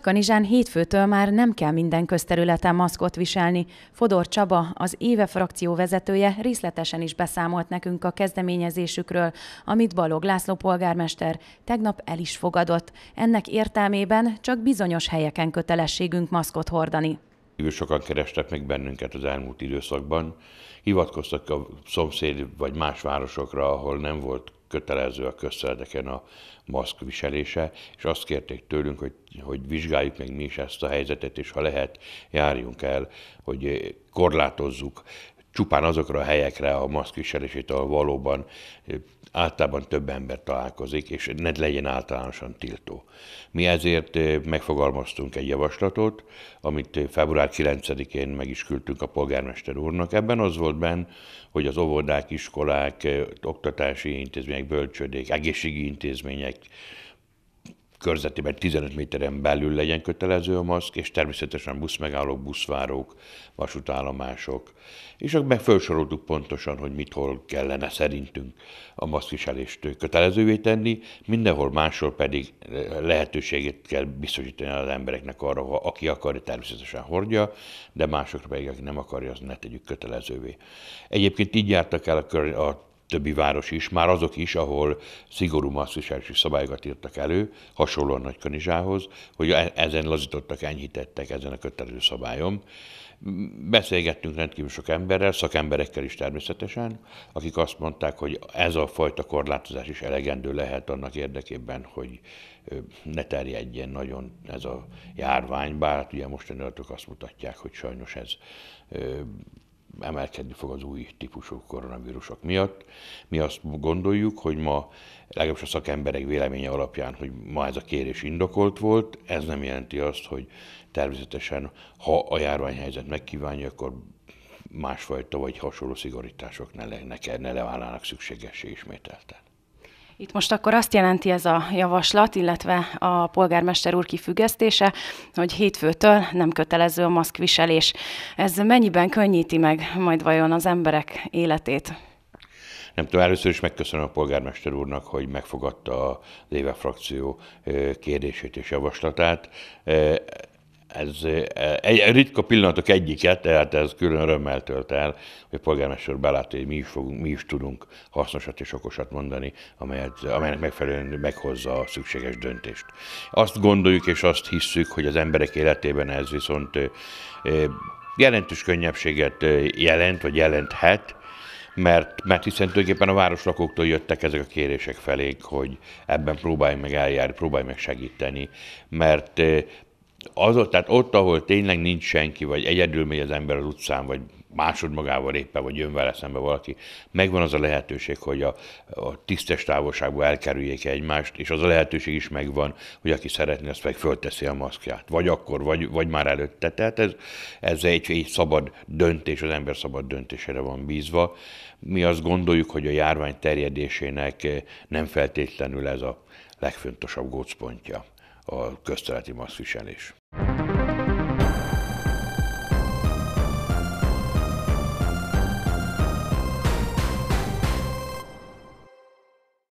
Kanizsán hétfőtől már nem kell minden közterületen maszkot viselni. Fodor Csaba, az Éve frakció vezetője részletesen is beszámolt nekünk a kezdeményezésükről, amit Balog László polgármester tegnap el is fogadott. Ennek értelmében csak bizonyos helyeken kötelességünk maszkot hordani rendkívül sokan kerestek meg bennünket az elmúlt időszakban, hivatkoztak a szomszéd vagy más városokra, ahol nem volt kötelező a közszeredeken a maszk viselése, és azt kérték tőlünk, hogy, hogy vizsgáljuk meg mi is ezt a helyzetet, és ha lehet, járjunk el, hogy korlátozzuk csupán azokra a helyekre a ahol valóban eh, általában több ember találkozik, és ne legyen általánosan tiltó. Mi ezért eh, megfogalmaztunk egy javaslatot, amit eh, február 9-én meg is küldtünk a polgármester úrnak. Ebben az volt benne, hogy az óvodák, iskolák, oktatási intézmények, bölcsödék, egészségügyi intézmények, körzetében 15 méteren belül legyen kötelező a maszk, és természetesen buszmegállók, buszvárók, vasútállomások, és meg felsoroltuk pontosan, hogy mit hol kellene szerintünk a maszkviselést kötelezővé tenni, mindenhol máshol pedig lehetőséget kell biztosítani az embereknek arra, hogy aki akarja, természetesen hordja, de másokra pedig, aki nem akarja, az ne tegyük kötelezővé. Egyébként így jártak el a, a többi város is, már azok is, ahol szigorú maszkviselési szabályokat írtak elő, hasonlóan Kanizsához, hogy e- ezen lazítottak, enyhítettek ezen a kötelező szabályon. Beszélgettünk rendkívül sok emberrel, szakemberekkel is természetesen, akik azt mondták, hogy ez a fajta korlátozás is elegendő lehet annak érdekében, hogy ne terjedjen nagyon ez a járvány, bár hát ugye mostani azt mutatják, hogy sajnos ez emelkedni fog az új típusú koronavírusok miatt. Mi azt gondoljuk, hogy ma legalábbis a szakemberek véleménye alapján, hogy ma ez a kérés indokolt volt, ez nem jelenti azt, hogy természetesen, ha a járványhelyzet megkívánja, akkor másfajta vagy hasonló szigorítások ne, le, ne, ne leválnának szükségessé ismételten. Itt most akkor azt jelenti ez a javaslat, illetve a polgármester úr kifüggesztése, hogy hétfőtől nem kötelező a maszkviselés. Ez mennyiben könnyíti meg majd vajon az emberek életét? Nem tudom, először is megköszönöm a polgármester úrnak, hogy megfogadta az éve frakció kérdését és javaslatát ez egy, ritka pillanatok egyike, tehát ez külön örömmel tölt el, hogy a polgármester belát, hogy mi is, fogunk, mi is tudunk hasznosat és okosat mondani, amelyet, amelynek megfelelően meghozza a szükséges döntést. Azt gondoljuk és azt hisszük, hogy az emberek életében ez viszont jelentős könnyebbséget jelent, vagy jelenthet, mert, mert hiszen tulajdonképpen a városlakóktól jöttek ezek a kérések felé, hogy ebben próbálj meg eljárni, próbálj meg segíteni, mert az, tehát ott, ahol tényleg nincs senki, vagy egyedül megy az ember az utcán, vagy másodmagával éppen, vagy jön vele szembe valaki, megvan az a lehetőség, hogy a, a tisztes távolságba elkerüljék egymást, és az a lehetőség is megvan, hogy aki szeretné, azt meg fölteszi a maszkját. Vagy akkor, vagy, vagy már előtte. Tehát ez, ez egy, egy szabad döntés, az ember szabad döntésére van bízva. Mi azt gondoljuk, hogy a járvány terjedésének eh, nem feltétlenül ez a legfontosabb gócpontja a közteleti maszkviselés.